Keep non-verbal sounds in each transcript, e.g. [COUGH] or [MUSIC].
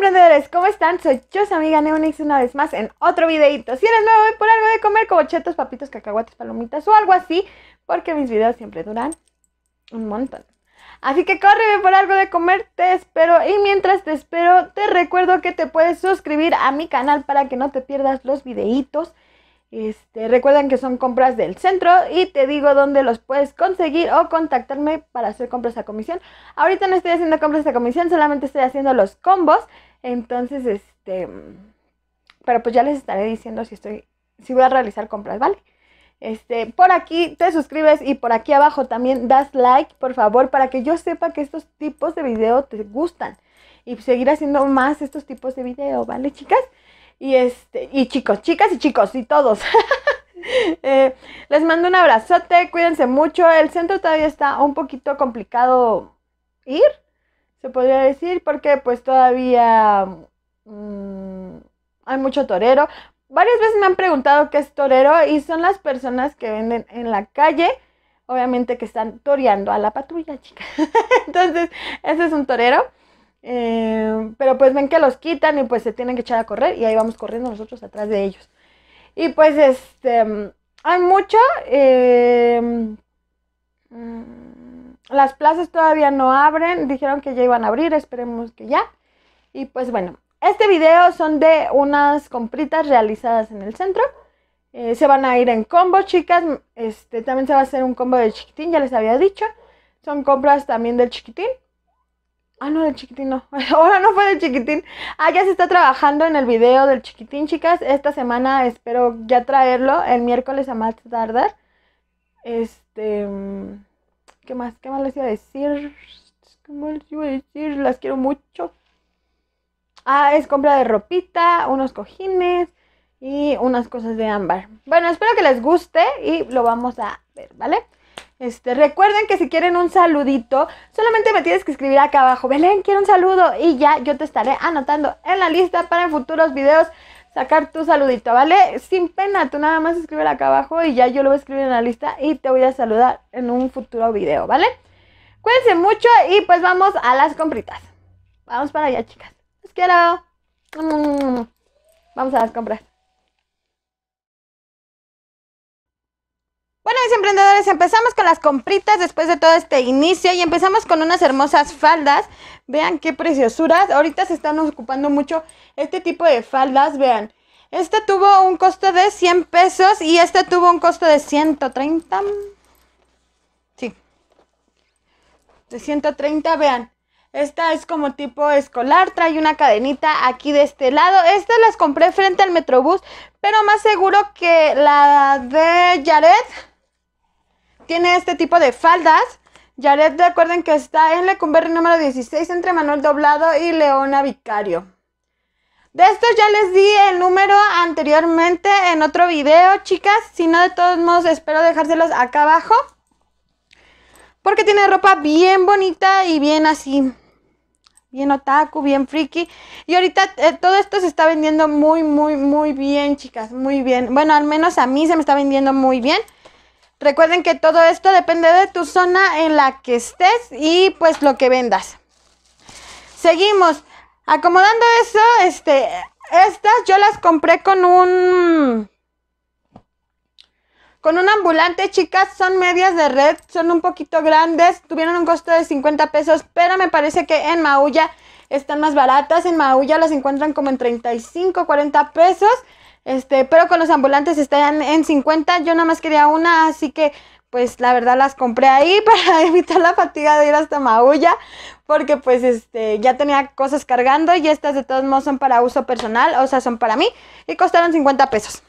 emprendedores, ¿cómo están? Soy yo, su amiga Neonix, una vez más en otro videito. Si eres nuevo ven por algo de comer, como chetos, papitos, cacahuates, palomitas o algo así, porque mis videos siempre duran un montón. Así que corre por algo de comer, te espero. Y mientras te espero, te recuerdo que te puedes suscribir a mi canal para que no te pierdas los videitos. Este, recuerden que son compras del centro y te digo dónde los puedes conseguir o contactarme para hacer compras a comisión. Ahorita no estoy haciendo compras a comisión, solamente estoy haciendo los combos. Entonces, este, pero pues ya les estaré diciendo si estoy, si voy a realizar compras, ¿vale? Este, por aquí te suscribes y por aquí abajo también das like, por favor, para que yo sepa que estos tipos de video te gustan y seguir haciendo más estos tipos de video, ¿vale, chicas? Y, este, y chicos, chicas y chicos, y todos. [LAUGHS] Eh, les mando un abrazote, cuídense mucho. El centro todavía está un poquito complicado ir, se podría decir, porque pues todavía mm, hay mucho torero. Varias veces me han preguntado qué es torero y son las personas que venden en la calle obviamente que están toreando a la patrulla, chicas [LAUGHS] Entonces, ese es un torero. Eh, pero pues ven que los quitan y pues se tienen que echar a correr y ahí vamos corriendo nosotros atrás de ellos. Y pues este, hay mucho. Eh, mm, las plazas todavía no abren, dijeron que ya iban a abrir, esperemos que ya. Y pues bueno, este video son de unas compritas realizadas en el centro. Eh, se van a ir en combo, chicas. Este, también se va a hacer un combo de chiquitín, ya les había dicho. Son compras también del chiquitín. Ah, no, del chiquitín no. [LAUGHS] Ahora no fue del chiquitín. Ah, ya se está trabajando en el video del chiquitín, chicas. Esta semana espero ya traerlo, el miércoles a más tardar. Este... Mm, ¿Qué más? ¿Qué más les iba a decir? ¿Qué más les iba a decir? Las quiero mucho. Ah, es compra de ropita, unos cojines y unas cosas de ámbar. Bueno, espero que les guste y lo vamos a ver, ¿vale? Este, recuerden que si quieren un saludito, solamente me tienes que escribir acá abajo, Belén, quiero un saludo y ya yo te estaré anotando en la lista para en futuros videos sacar tu saludito, ¿vale? Sin pena, tú nada más escribir acá abajo y ya yo lo voy a escribir en la lista y te voy a saludar en un futuro video, ¿vale? Cuídense mucho y pues vamos a las compritas. Vamos para allá, chicas. Los quiero. Mm. Vamos a las compras. Bueno, mis emprendedores, empezamos con las compritas después de todo este inicio y empezamos con unas hermosas faldas. Vean qué preciosuras. Ahorita se están ocupando mucho este tipo de faldas, vean. Esta tuvo un costo de 100 pesos y este tuvo un costo de 130. Sí. De 130, vean. Esta es como tipo escolar, trae una cadenita aquí de este lado. Estas las compré frente al Metrobús, pero más seguro que la de Jared tiene este tipo de faldas. Yaret, recuerden que está en Lecumberri número 16 entre Manuel Doblado y Leona Vicario. De estos ya les di el número anteriormente en otro video, chicas. Si no, de todos modos, espero dejárselos acá abajo. Porque tiene ropa bien bonita y bien así. Bien otaku, bien friki. Y ahorita eh, todo esto se está vendiendo muy, muy, muy bien, chicas. Muy bien. Bueno, al menos a mí se me está vendiendo muy bien. Recuerden que todo esto depende de tu zona en la que estés y pues lo que vendas. Seguimos. Acomodando eso, este, estas yo las compré con un... Con un ambulante, chicas, son medias de red, son un poquito grandes, tuvieron un costo de 50 pesos, pero me parece que en Maulla están más baratas. En Maulla las encuentran como en 35, 40 pesos. Este, pero con los ambulantes están en 50, yo nada más quería una, así que pues la verdad las compré ahí [LAUGHS] para evitar la fatiga de ir hasta Maulla, porque pues este, ya tenía cosas cargando y estas de todos modos son para uso personal, o sea, son para mí y costaron 50 pesos.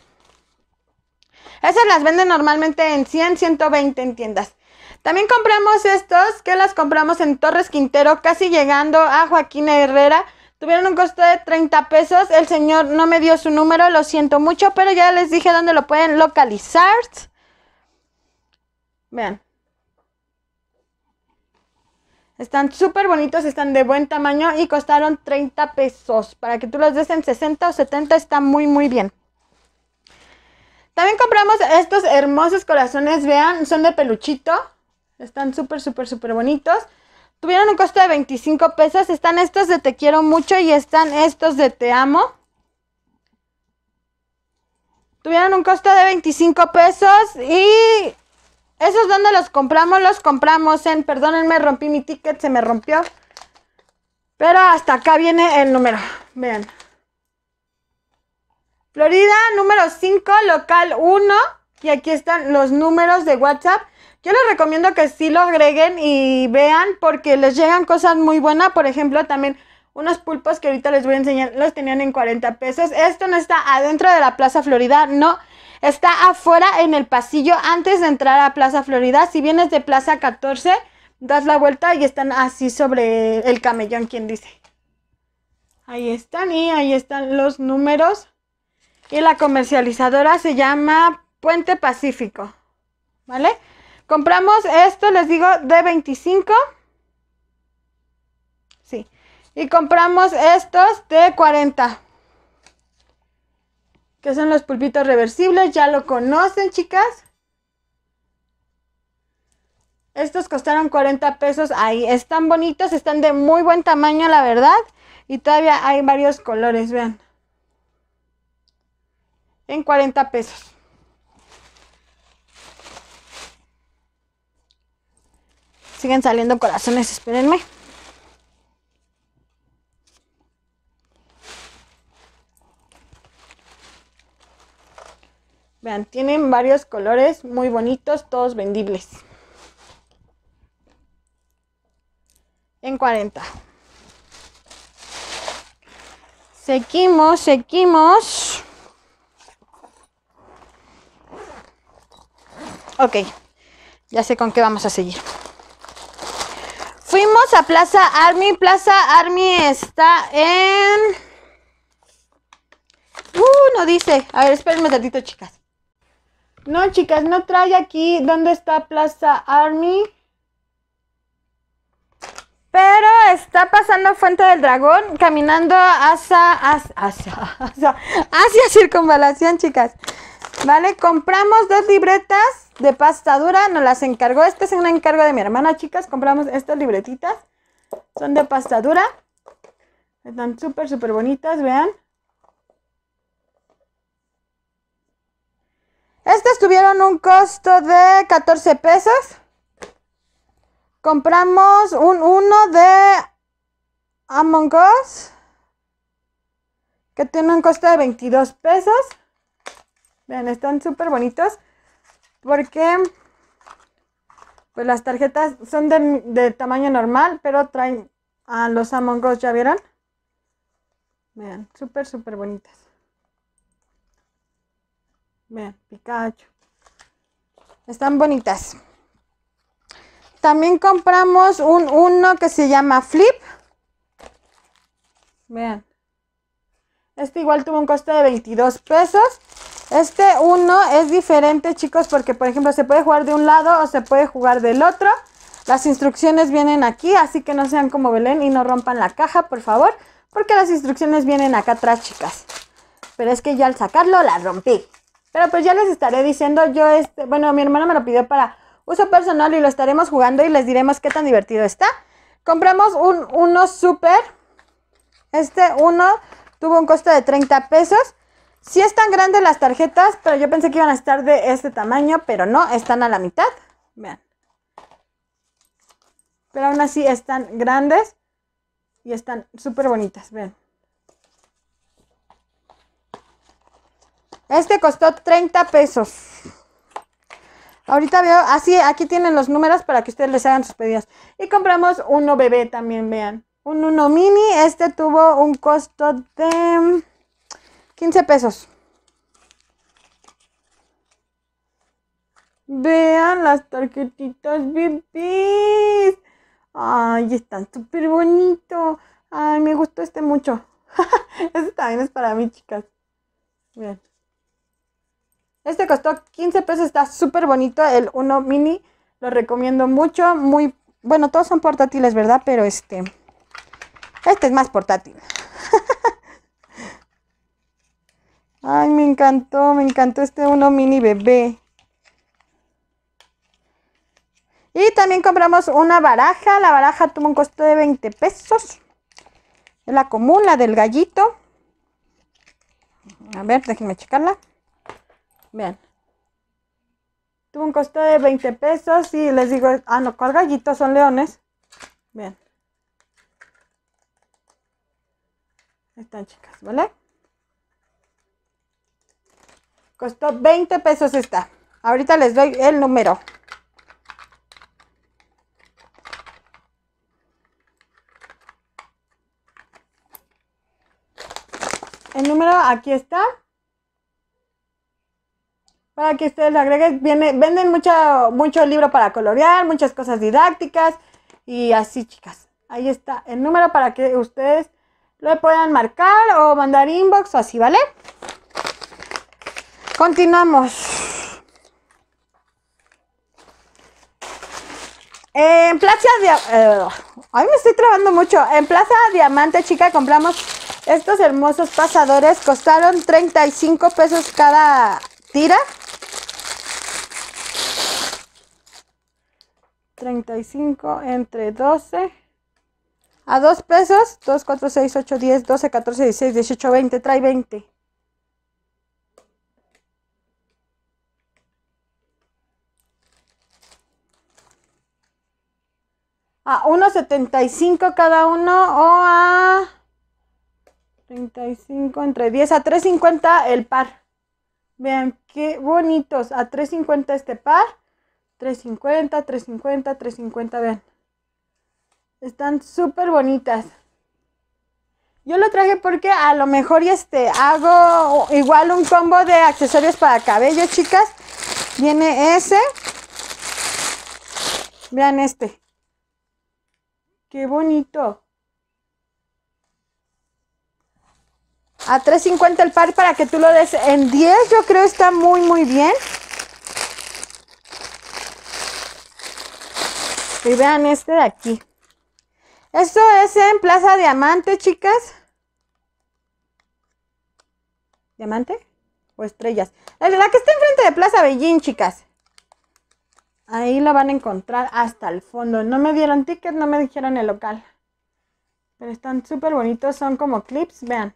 Esas las venden normalmente en 100, 120 en tiendas. También compramos estos que las compramos en Torres Quintero, casi llegando a Joaquín Herrera. Tuvieron un costo de 30 pesos. El señor no me dio su número, lo siento mucho, pero ya les dije dónde lo pueden localizar. Vean. Están súper bonitos, están de buen tamaño y costaron 30 pesos. Para que tú los des en 60 o 70 está muy, muy bien. También compramos estos hermosos corazones, vean, son de peluchito. Están súper, súper, súper bonitos. Tuvieron un costo de 25 pesos. Están estos de te quiero mucho y están estos de te amo. Tuvieron un costo de 25 pesos y esos donde los compramos, los compramos en, perdónenme, rompí mi ticket, se me rompió. Pero hasta acá viene el número. Vean. Florida número 5, local 1. Y aquí están los números de WhatsApp. Yo les recomiendo que sí lo agreguen y vean porque les llegan cosas muy buenas. Por ejemplo, también unos pulpos que ahorita les voy a enseñar, los tenían en 40 pesos. Esto no está adentro de la Plaza Florida, no. Está afuera en el pasillo antes de entrar a Plaza Florida. Si vienes de Plaza 14, das la vuelta y están así sobre el camellón, quien dice. Ahí están y ahí están los números. Y la comercializadora se llama Puente Pacífico. ¿Vale? Compramos esto, les digo, de 25. Sí. Y compramos estos de 40. Que son los pulpitos reversibles, ya lo conocen, chicas. Estos costaron 40 pesos ahí. Están bonitos, están de muy buen tamaño, la verdad. Y todavía hay varios colores, vean. En 40 pesos. Siguen saliendo corazones, espérenme. Vean, tienen varios colores muy bonitos, todos vendibles. En 40. Seguimos, seguimos. Ok, ya sé con qué vamos a seguir. Fuimos a Plaza Army. Plaza Army está en. Uh, no dice. A ver, espérenme un ratito, chicas. No, chicas, no trae aquí dónde está Plaza Army. Pero está pasando Fuente del Dragón, caminando hacia, hacia, hacia, hacia circunvalación, chicas. ¿Vale? Compramos dos libretas de pasta dura, nos las encargó. Este es un encargo de mi hermana, chicas. Compramos estas libretitas. Son de pasta dura. Están súper, súper bonitas, vean. Estas tuvieron un costo de 14 pesos. Compramos un uno de Among Us. Que tiene un costo de 22 pesos. Vean, están súper bonitos porque pues las tarjetas son de, tamaño normal, pero traen a los Among Us, ¿ya vieron? Vean, súper, súper bonitas. Vean, Pikachu. Están bonitas. También compramos un uno que se llama Flip. Vean. Este igual tuvo un costo de 22 pesos. Este uno es diferente, chicos, porque por ejemplo se puede jugar de un lado o se puede jugar del otro. Las instrucciones vienen aquí, así que no sean como Belén y no rompan la caja, por favor, porque las instrucciones vienen acá atrás, chicas. Pero es que ya al sacarlo la rompí. Pero pues ya les estaré diciendo, yo este, bueno, mi hermana me lo pidió para uso personal y lo estaremos jugando y les diremos qué tan divertido está. Compramos un uno súper. Este uno tuvo un costo de 30 pesos. Sí están grandes las tarjetas, pero yo pensé que iban a estar de este tamaño, pero no, están a la mitad. Vean. Pero aún así están grandes y están súper bonitas, vean. Este costó 30 pesos. Ahorita veo, así ah, aquí tienen los números para que ustedes les hagan sus pedidos. Y compramos uno bebé también, vean. Un uno mini, este tuvo un costo de 15 pesos. Vean las tarjetitas VIP. Ay, están súper bonito. Ay, me gustó este mucho. [LAUGHS] este también es para mí, chicas. Bien. Este costó 15 pesos, está súper bonito. El 1 mini, lo recomiendo mucho. Muy bueno, todos son portátiles, ¿verdad? Pero este, este es más portátil. [LAUGHS] Ay, me encantó, me encantó este uno mini bebé. Y también compramos una baraja. La baraja tuvo un costo de 20 pesos. Es la común, la del gallito. A ver, déjenme checarla. Vean. Tuvo un costo de 20 pesos y les digo, ah, no, con gallito? Son leones. Vean. Ahí están, chicas, ¿vale? Costó 20 pesos esta. Ahorita les doy el número. El número aquí está. Para que ustedes lo agreguen, viene, venden mucho, mucho libro para colorear, muchas cosas didácticas y así, chicas. Ahí está el número para que ustedes lo puedan marcar o mandar inbox o así, ¿vale? Continuamos. En Plaza Diamante. Eh, me estoy trabando mucho. En Plaza Diamante, chica, compramos estos hermosos pasadores. Costaron 35 pesos cada tira. 35 entre 12 a 2 pesos, 2, 4, 6, 8, 10, 12, 14, 16, 18, 20, trae 20. a 1.75 cada uno o a 35 entre 10 a 3.50 el par. Vean qué bonitos. A 3.50 este par. 3.50, 3.50, 3.50, vean. Están súper bonitas. Yo lo traje porque a lo mejor este hago igual un combo de accesorios para cabello, chicas. Viene ese. Vean este. ¡Qué bonito! A 3.50 el par para que tú lo des en 10. Yo creo está muy, muy bien. Y vean este de aquí. Esto es en Plaza Diamante, chicas. ¿Diamante? O estrellas. La que está enfrente de Plaza Bellín, chicas. Ahí lo van a encontrar hasta el fondo. No me dieron ticket, no me dijeron el local. Pero están súper bonitos, son como clips, vean.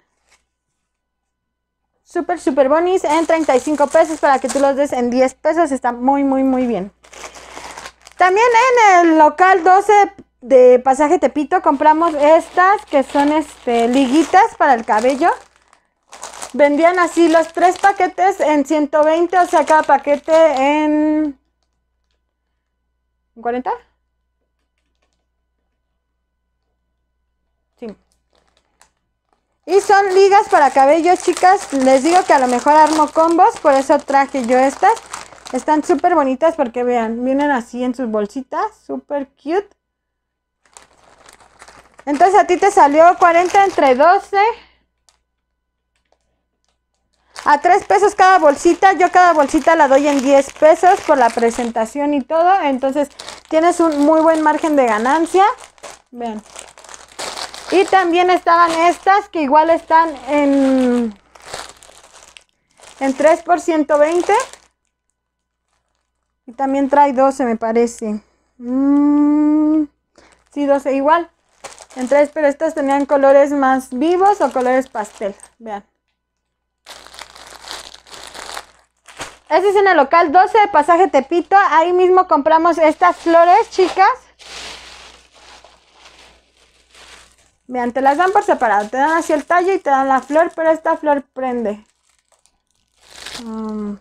Súper, súper bonis en 35 pesos para que tú los des en 10 pesos. Está muy, muy, muy bien. También en el local 12 de Pasaje Tepito compramos estas que son este, liguitas para el cabello. Vendían así los tres paquetes en 120, o sea, cada paquete en ¿Un 40? Sí. Y son ligas para cabello, chicas. Les digo que a lo mejor armo combos, por eso traje yo estas. Están súper bonitas porque vean, vienen así en sus bolsitas, súper cute. Entonces a ti te salió 40 entre 12. A 3 pesos cada bolsita. Yo cada bolsita la doy en 10 pesos por la presentación y todo. Entonces tienes un muy buen margen de ganancia. Vean. Y también estaban estas que igual están en, en 3 por 120. Y también trae 12 me parece. Mm, sí, 12 igual. En tres pero estas tenían colores más vivos o colores pastel. Vean. es en el local 12 de Pasaje Tepito. Ahí mismo compramos estas flores, chicas. Vean, te las dan por separado. Te dan así el tallo y te dan la flor, pero esta flor prende. Um,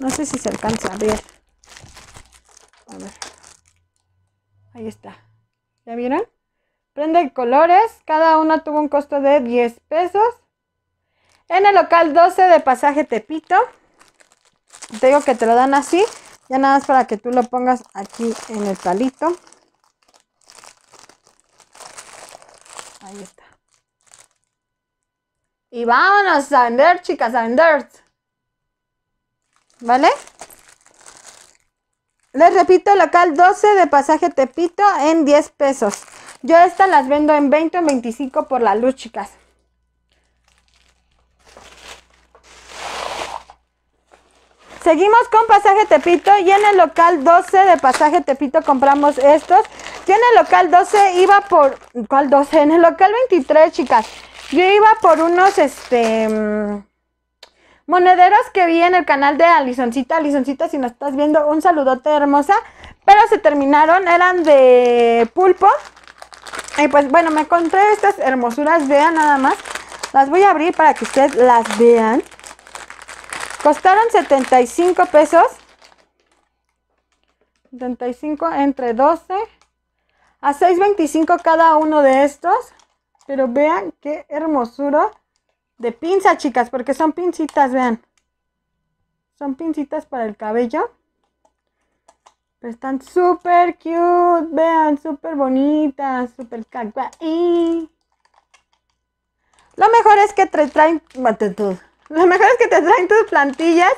no sé si se alcanza a ver. A ver. Ahí está. ¿Ya vieron? Prende colores. Cada una tuvo un costo de 10 pesos. En el local 12 de pasaje Tepito. Te digo que te lo dan así. Ya nada más para que tú lo pongas aquí en el palito. Ahí está. Y vámonos a vender, chicas, a vender. ¿Vale? Les repito, local 12 de pasaje Tepito en 10 pesos. Yo estas las vendo en 20 o 25 por la luz, chicas. Seguimos con Pasaje Tepito y en el local 12 de Pasaje Tepito compramos estos. Yo en el local 12 iba por... ¿Cuál 12? En el local 23, chicas. Yo iba por unos, este... Mm, monederos que vi en el canal de Alisoncita. Alisoncita, si nos estás viendo, un saludote hermosa. Pero se terminaron, eran de pulpo. Y pues bueno, me encontré estas hermosuras, vean nada más. Las voy a abrir para que ustedes las vean. Costaron 75 pesos. 75 entre 12 a 6.25 cada uno de estos. Pero vean qué hermosura de pinza, chicas, porque son pincitas, vean. Son pincitas para el cabello. están súper cute, vean, súper bonitas, súper Y... Lo mejor es que traen... Mate lo mejor es que te traen tus plantillas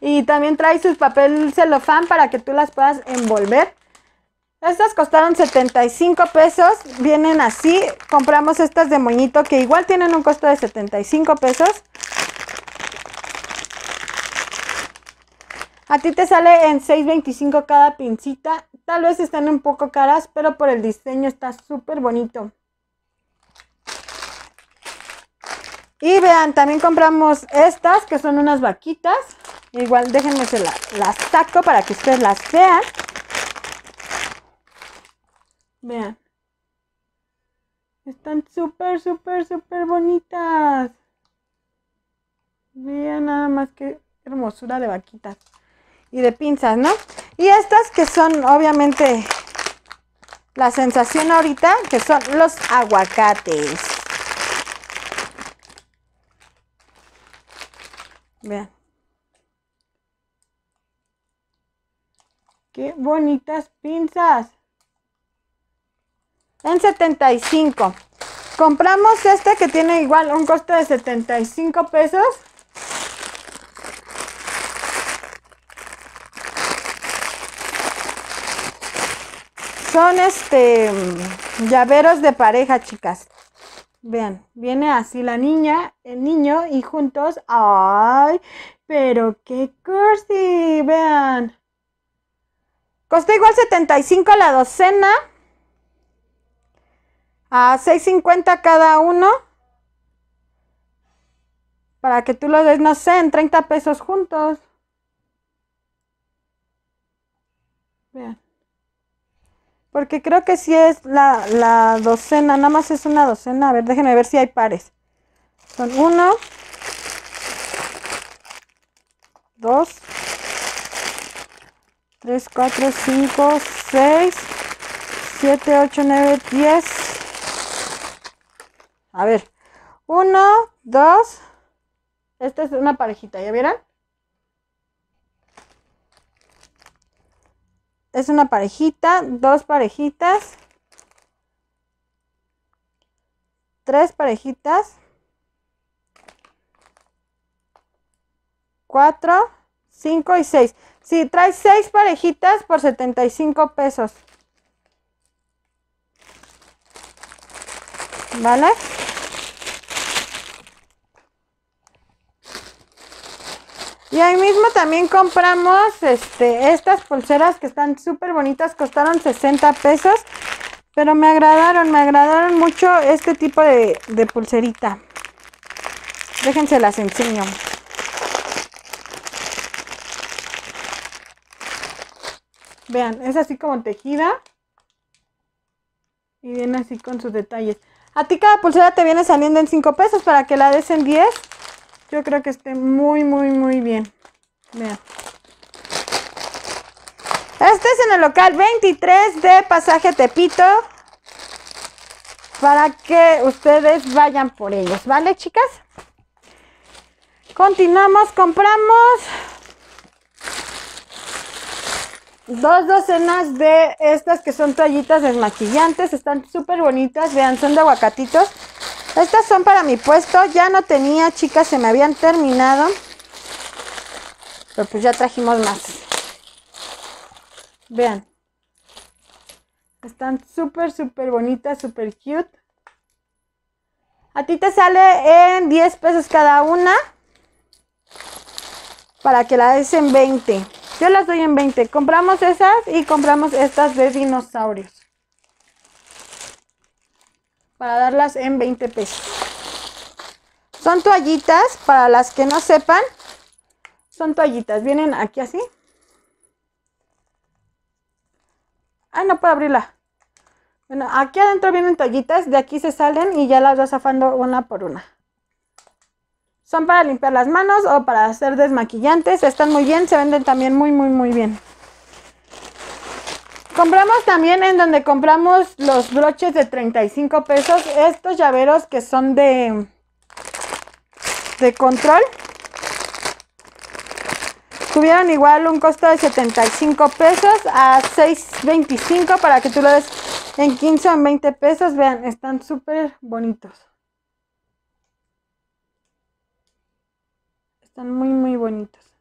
y también trae sus papel celofán para que tú las puedas envolver. Estas costaron 75 pesos, vienen así, compramos estas de moñito que igual tienen un costo de 75 pesos. A ti te sale en 6.25 cada pincita, tal vez están un poco caras, pero por el diseño está súper bonito. Y vean, también compramos estas, que son unas vaquitas. Igual déjenme se las saco para que ustedes las vean. Vean. Están súper, súper, súper bonitas. Vean nada más que hermosura de vaquitas. Y de pinzas, ¿no? Y estas que son obviamente la sensación ahorita, que son los aguacates. Vean. Qué bonitas pinzas. En 75. Compramos este que tiene igual un costo de 75 pesos. Son este mm, llaveros de pareja, chicas. Vean, viene así la niña, el niño y juntos. ¡Ay! Pero qué cursi, vean. Costa igual 75 la docena. A 6.50 cada uno. Para que tú lo des, no sé, en 30 pesos juntos. Vean. Porque creo que si es la docena, nada más es una docena. A ver, déjenme ver si hay pares. Son 1, 2, 3, 4, 5, 6, 7, 8, 9, 10. A ver, 1, 2. Esta es una parejita, ¿ya vieron? es una parejita, dos parejitas, tres parejitas, cuatro, cinco y seis. Sí, trae seis parejitas por 75 pesos. ¿Vale? Y ahí mismo también compramos este, estas pulseras que están súper bonitas, costaron 60 pesos, pero me agradaron, me agradaron mucho este tipo de, de pulserita. Déjense las enseño. Vean, es así como tejida. Y viene así con sus detalles. A ti cada pulsera te viene saliendo en 5 pesos para que la des en 10. Yo creo que esté muy, muy, muy bien. Vean. Este es en el local 23 de Pasaje Tepito. Para que ustedes vayan por ellos, ¿vale, chicas? Continuamos, compramos dos docenas de estas que son toallitas desmaquillantes. Están súper bonitas, vean, son de aguacatitos. Estas son para mi puesto. Ya no tenía, chicas, se me habían terminado. Pero pues ya trajimos más. Vean. Están súper, súper bonitas, súper cute. A ti te sale en 10 pesos cada una. Para que la des en 20. Yo las doy en 20. Compramos esas y compramos estas de dinosaurios para darlas en 20 pesos. Son toallitas, para las que no sepan, son toallitas. Vienen aquí así. Ay, ah, no puedo abrirla. Bueno, aquí adentro vienen toallitas, de aquí se salen y ya las vas zafando una por una. Son para limpiar las manos o para hacer desmaquillantes, están muy bien, se venden también muy, muy, muy bien. Compramos también en donde compramos los broches de 35 pesos. Estos llaveros que son de, de control. Tuvieron igual un costo de 75 pesos a 6.25 para que tú lo des en 15 o 20 pesos. Vean, están súper bonitos. Están muy, muy bonitos.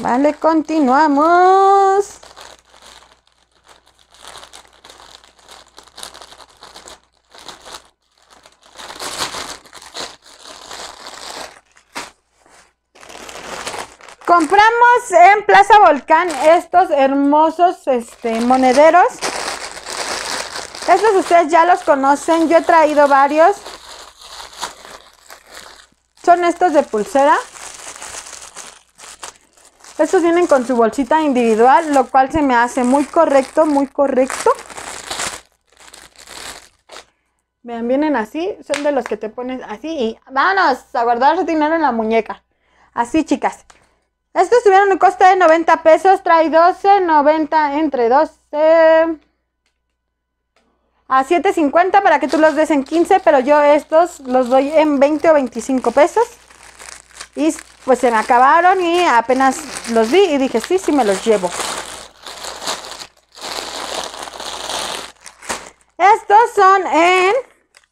Vale, continuamos. Compramos en Plaza Volcán estos hermosos este, monederos. Estos ustedes ya los conocen, yo he traído varios. Son estos de pulsera. Estos vienen con su bolsita individual, lo cual se me hace muy correcto, muy correcto. Vean, vienen así, son de los que te pones así y vámonos a guardar dinero en la muñeca. Así, chicas. Estos tuvieron un coste de 90 pesos, trae 12, 90 entre 12 a 7.50 para que tú los des en 15, pero yo estos los doy en 20 o 25 pesos. Y pues se me acabaron y apenas los vi y dije, sí, sí me los llevo. Estos son en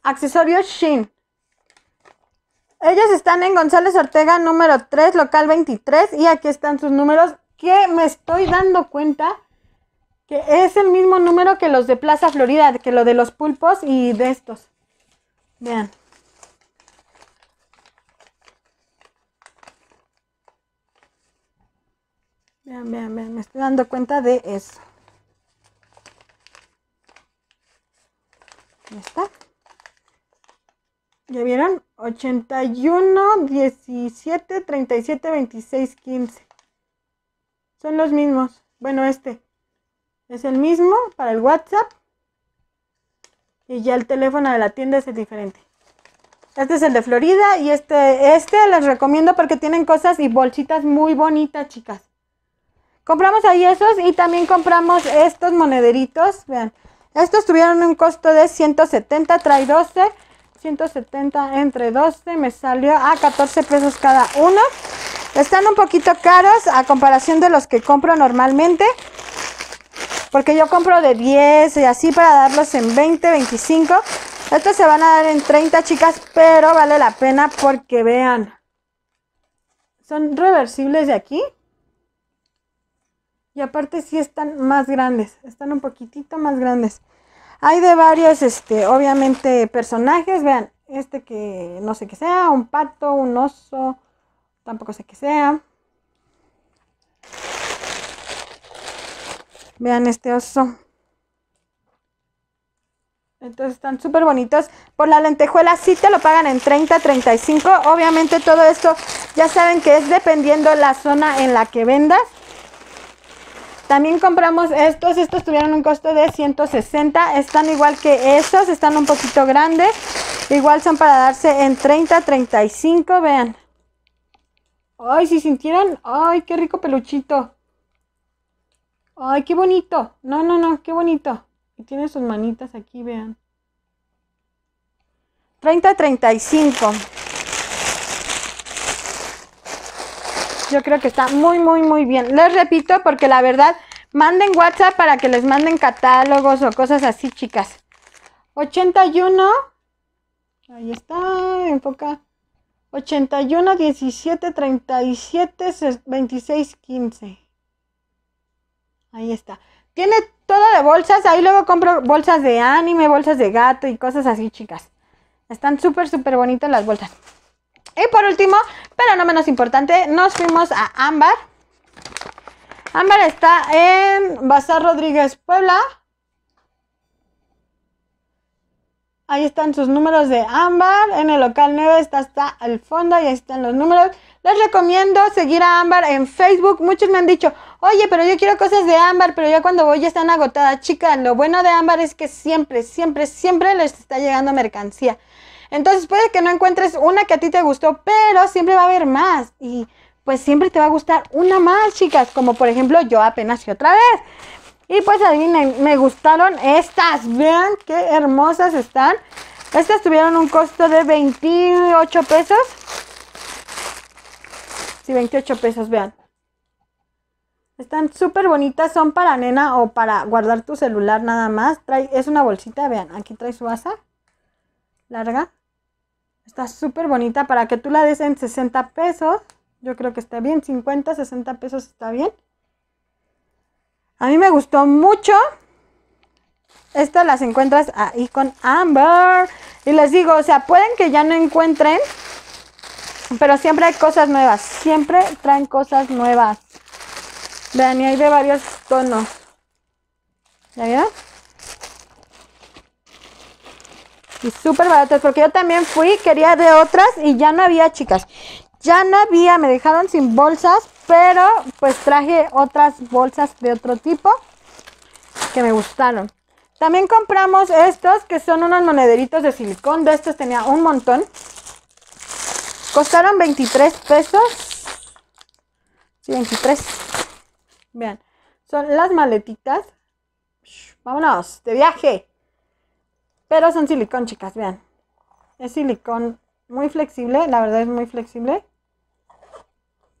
accesorios Shin. Ellos están en González Ortega número 3, local 23 y aquí están sus números que me estoy dando cuenta que es el mismo número que los de Plaza Florida, que lo de los pulpos y de estos. Vean. Vean, vean, vean, me estoy dando cuenta de eso. Ya está. ¿Ya vieron? 81, 17, 37, 26, 15. Son los mismos. Bueno, este es el mismo para el WhatsApp. Y ya el teléfono de la tienda es diferente. Este es el de Florida y este, este les recomiendo porque tienen cosas y bolsitas muy bonitas, chicas. Compramos ahí esos y también compramos estos monederitos. Vean, estos tuvieron un costo de 170, trae 12. 170 entre 12 me salió a 14 pesos cada uno. Están un poquito caros a comparación de los que compro normalmente. Porque yo compro de 10 y así para darlos en 20, 25. Estos se van a dar en 30 chicas, pero vale la pena porque vean. Son reversibles de aquí. Y aparte sí están más grandes, están un poquitito más grandes. Hay de varios, este, obviamente, personajes. Vean, este que no sé qué sea, un pato, un oso, tampoco sé qué sea. Vean este oso. Entonces están súper bonitos. Por la lentejuela sí te lo pagan en 30, 35. Obviamente todo esto ya saben que es dependiendo la zona en la que vendas. También compramos estos, estos tuvieron un costo de 160, están igual que estos, están un poquito grandes, igual son para darse en 30, 35, vean. Ay, si sintieran, sintieron, ay, qué rico peluchito. Ay, qué bonito. No, no, no, qué bonito. Y tiene sus manitas aquí, vean. 30, 35. Yo creo que está muy, muy, muy bien. Les repito, porque la verdad, manden WhatsApp para que les manden catálogos o cosas así, chicas. 81. Ahí está, enfoca. 81 17 37 26 15. Ahí está. Tiene todo de bolsas. Ahí luego compro bolsas de anime, bolsas de gato y cosas así, chicas. Están súper, súper bonitas las bolsas. Y por último, pero no menos importante, nos fuimos a Ámbar. Ámbar está en Bazar Rodríguez, Puebla. Ahí están sus números de Ámbar. En el local nuevo está hasta el fondo y ahí están los números. Les recomiendo seguir a Ámbar en Facebook. Muchos me han dicho, oye, pero yo quiero cosas de Ámbar, pero ya cuando voy ya están agotadas. Chicas, lo bueno de Ámbar es que siempre, siempre, siempre les está llegando mercancía. Entonces puede que no encuentres una que a ti te gustó, pero siempre va a haber más. Y pues siempre te va a gustar una más, chicas. Como por ejemplo yo apenas y otra vez. Y pues a mí me gustaron estas. Vean qué hermosas están. Estas tuvieron un costo de 28 pesos. Sí, 28 pesos, vean. Están súper bonitas, son para nena o para guardar tu celular nada más. Trae, es una bolsita, vean, aquí trae su asa larga. Está súper bonita para que tú la des en 60 pesos. Yo creo que está bien, 50, 60 pesos está bien. A mí me gustó mucho. Estas las encuentras ahí con Amber. Y les digo, o sea, pueden que ya no encuentren, pero siempre hay cosas nuevas. Siempre traen cosas nuevas. Vean, y hay de varios tonos. ¿Ya vieron? Y súper baratas, porque yo también fui, quería de otras y ya no había, chicas. Ya no había, me dejaron sin bolsas, pero pues traje otras bolsas de otro tipo que me gustaron. También compramos estos que son unos monederitos de silicón. De estos tenía un montón. Costaron 23 pesos. Sí, 23. Vean, son las maletitas. Vámonos, de viaje. Pero son silicón, chicas, vean. Es silicón muy flexible, la verdad es muy flexible.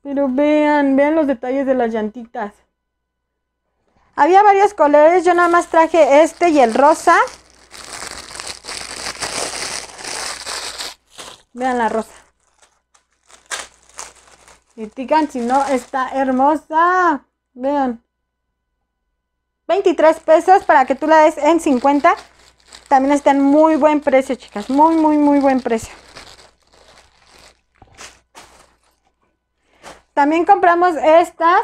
Pero vean, vean los detalles de las llantitas. Había varios colores, yo nada más traje este y el rosa. Vean la rosa. Y digan si no, está hermosa. Vean. 23 pesos para que tú la des en 50. También están muy buen precio, chicas. Muy, muy, muy buen precio. También compramos estas,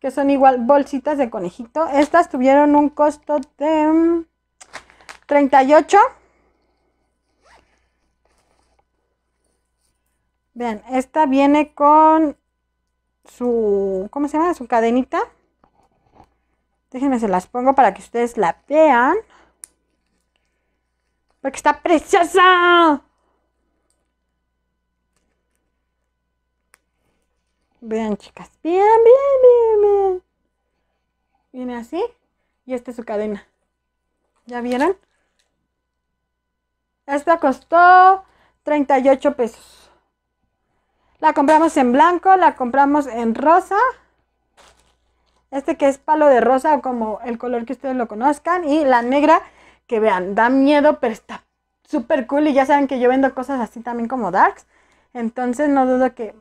que son igual bolsitas de conejito. Estas tuvieron un costo de 38. Mm, vean, esta viene con su, ¿cómo se llama? Su cadenita. Déjenme se las pongo para que ustedes la vean. Porque está preciosa. Vean, chicas. Bien, bien, bien, bien. Viene así. Y esta es su cadena. ¿Ya vieron? Esta costó 38 pesos. La compramos en blanco, la compramos en rosa. Este que es palo de rosa o como el color que ustedes lo conozcan. Y la negra que vean, da miedo, pero está súper cool y ya saben que yo vendo cosas así también como Darks. Entonces no dudo que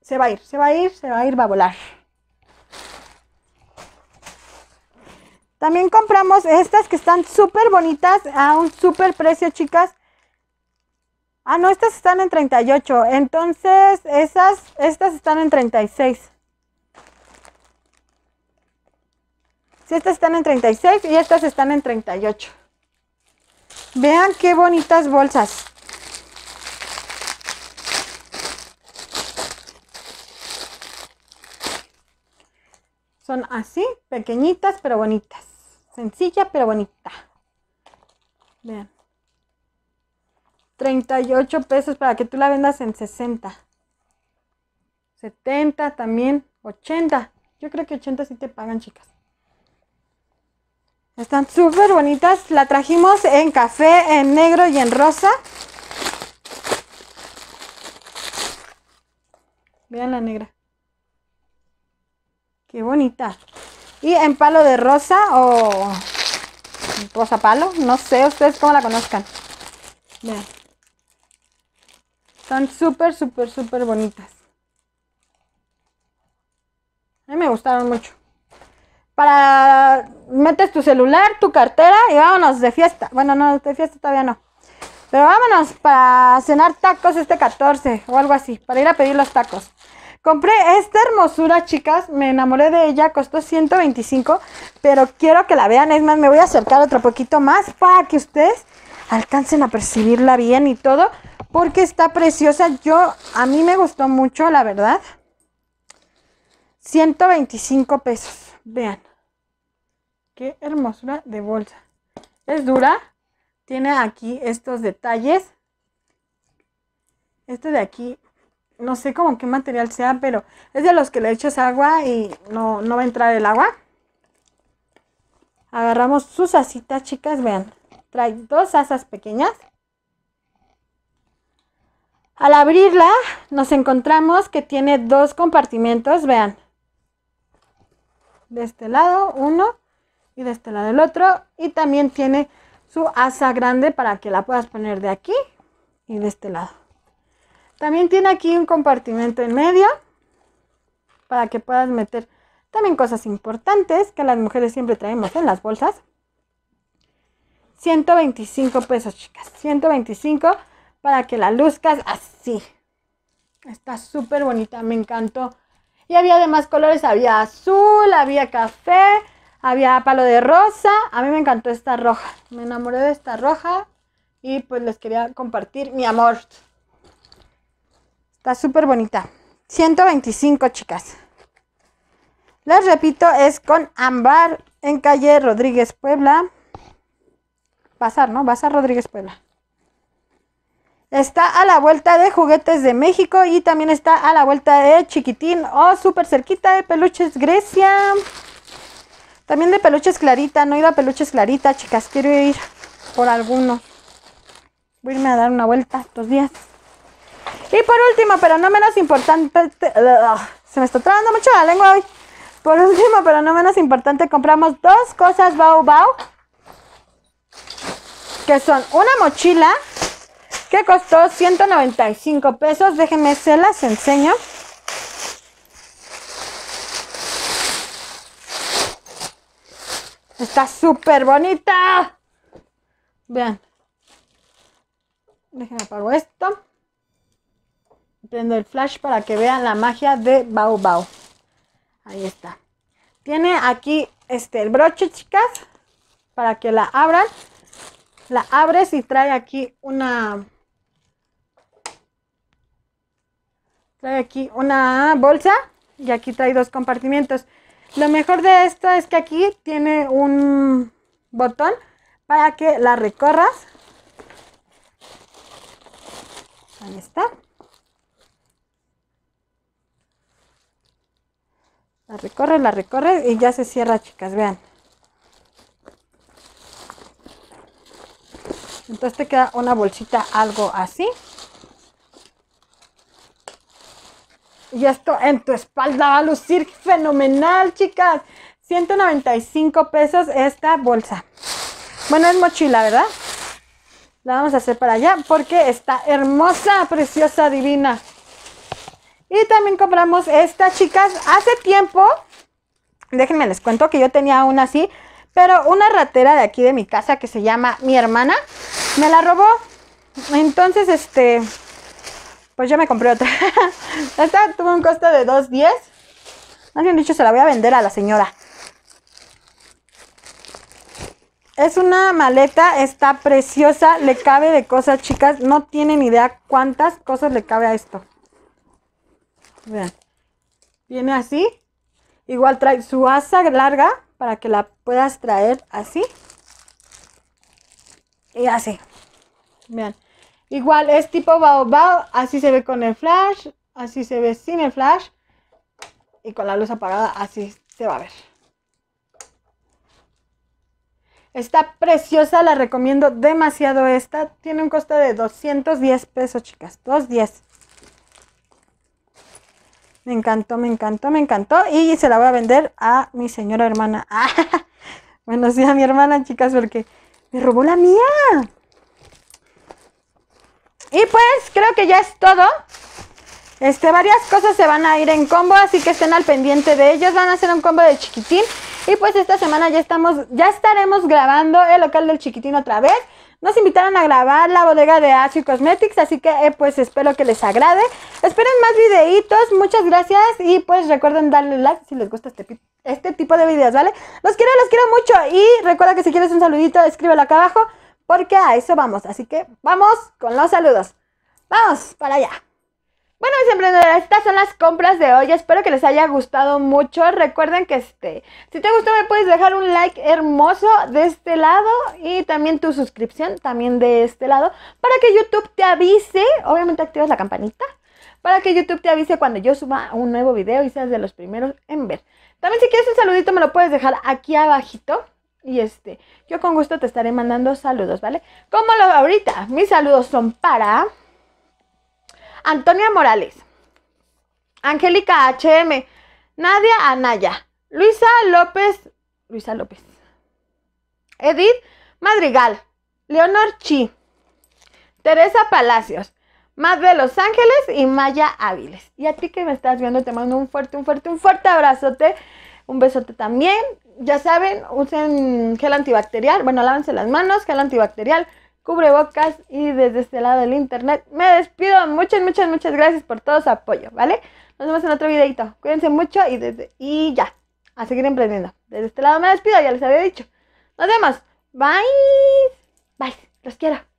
se va a ir, se va a ir, se va a ir, va a volar. También compramos estas que están súper bonitas a un súper precio, chicas. Ah, no, estas están en 38. Entonces, esas, estas están en 36. Si estas están en 36 y estas están en 38. Vean qué bonitas bolsas. Son así, pequeñitas pero bonitas. Sencilla pero bonita. Vean. 38 pesos para que tú la vendas en 60. 70 también, 80. Yo creo que 80 sí te pagan, chicas. Están súper bonitas. La trajimos en café, en negro y en rosa. Vean la negra. Qué bonita. Y en palo de rosa o rosa palo. No sé ustedes cómo la conozcan. Vean. Son súper, súper, súper bonitas. A mí me gustaron mucho para metes tu celular, tu cartera y vámonos de fiesta. Bueno, no, de fiesta todavía no. Pero vámonos para cenar tacos este 14 o algo así, para ir a pedir los tacos. Compré esta hermosura, chicas, me enamoré de ella, costó 125, pero quiero que la vean, es más, me voy a acercar otro poquito más para que ustedes alcancen a percibirla bien y todo, porque está preciosa. Yo, a mí me gustó mucho, la verdad. 125 pesos, vean. Qué hermosura de bolsa. Es dura. Tiene aquí estos detalles. Este de aquí, no sé cómo qué material sea, pero es de los que le echas agua y no, no va a entrar el agua. Agarramos sus asitas, chicas, vean. Trae dos asas pequeñas. Al abrirla nos encontramos que tiene dos compartimentos, vean. De este lado uno y de este lado el otro. Y también tiene su asa grande para que la puedas poner de aquí y de este lado. También tiene aquí un compartimento en medio para que puedas meter también cosas importantes que las mujeres siempre traemos en las bolsas. 125 pesos, chicas. 125 para que la luzcas así. Está súper bonita, me encantó. Y había además colores, había azul, había café, había palo de rosa. A mí me encantó esta roja. Me enamoré de esta roja. Y pues les quería compartir mi amor. Está súper bonita. 125, chicas. Les repito, es con Ambar en calle Rodríguez Puebla. Pasar, ¿no? Pasar Rodríguez Puebla. Está a la vuelta de Juguetes de México y también está a la vuelta de Chiquitín o oh, súper cerquita de Peluches Grecia. También de peluches Clarita, no iba a peluches Clarita, chicas, quiero ir por alguno. Voy a irme a dar una vuelta estos días. Y por último, pero no menos importante, ah, se me está trabando mucho la lengua hoy. Por último, pero no menos importante, compramos dos cosas Bau Bau. Que son una mochila que costó 195 pesos. Déjenme se las enseño. Está súper bonita. Vean. Déjenme apago esto. Prendo el flash para que vean la magia de Bao Bao. Ahí está. Tiene aquí este, el broche, chicas. Para que la abran. La abres y trae aquí una... Trae aquí una bolsa. Y aquí trae dos compartimientos. Lo mejor de esto es que aquí tiene un botón para que la recorras. Ahí está. La recorres, la recorres y ya se cierra, chicas, vean. Entonces te queda una bolsita algo así. Y esto en tu espalda va a lucir fenomenal, chicas. 195 pesos esta bolsa. Bueno, es mochila, ¿verdad? La vamos a hacer para allá porque está hermosa, preciosa, divina. Y también compramos esta, chicas. Hace tiempo, déjenme les cuento que yo tenía una así, pero una ratera de aquí de mi casa que se llama mi hermana, me la robó. Entonces, este, pues ya me compré otra. [LAUGHS] Esta tuvo un costo de 2.10. Más bien dicho, se la voy a vender a la señora. Es una maleta, está preciosa, le cabe de cosas, chicas. No tienen idea cuántas cosas le cabe a esto. Vean. Viene así. Igual trae su asa larga para que la puedas traer así. Y así. Vean. Igual es tipo baobab, así se ve con el flash, así se ve sin el flash y con la luz apagada así se va a ver. Está preciosa, la recomiendo demasiado esta. Tiene un costo de 210 pesos, chicas. 210. Me encantó, me encantó, me encantó. Y se la voy a vender a mi señora hermana. [LAUGHS] Buenos días a mi hermana, chicas, porque me robó la mía. Y pues creo que ya es todo. Este, varias cosas se van a ir en combo, así que estén al pendiente de ellos. Van a hacer un combo de chiquitín. Y pues esta semana ya estamos, ya estaremos grabando el local del chiquitín otra vez. Nos invitaron a grabar la bodega de Asio Cosmetics, así que eh, pues espero que les agrade. Esperen más videitos, muchas gracias y pues recuerden darle like si les gusta este, este tipo de videos, ¿vale? Los quiero, los quiero mucho y recuerda que si quieres un saludito, escríbelo acá abajo porque a eso vamos. Así que vamos con los saludos. Vamos para allá. Bueno, mis emprendedores, estas son las compras de hoy. Espero que les haya gustado mucho. Recuerden que este, si te gustó, me puedes dejar un like hermoso de este lado y también tu suscripción también de este lado para que YouTube te avise. Obviamente activas la campanita para que YouTube te avise cuando yo suba un nuevo video y seas de los primeros en ver. También si quieres un saludito me lo puedes dejar aquí abajito y este, yo con gusto te estaré mandando saludos, ¿vale? ¿Cómo lo ahorita, mis saludos son para Antonia Morales, Angélica HM, Nadia Anaya, Luisa López, Luisa López, Edith Madrigal, Leonor Chi, Teresa Palacios, más de Los Ángeles y Maya Áviles. Y a ti que me estás viendo, te mando un fuerte, un fuerte, un fuerte abrazote. Un besote también ya saben, usen gel antibacterial, bueno, lávense las manos, gel antibacterial, cubrebocas y desde este lado del internet me despido. Muchas, muchas, muchas gracias por todo su apoyo, ¿vale? Nos vemos en otro videito. Cuídense mucho y desde y ya, a seguir emprendiendo. Desde este lado me despido, ya les había dicho. Nos vemos. Bye. Bye. Los quiero.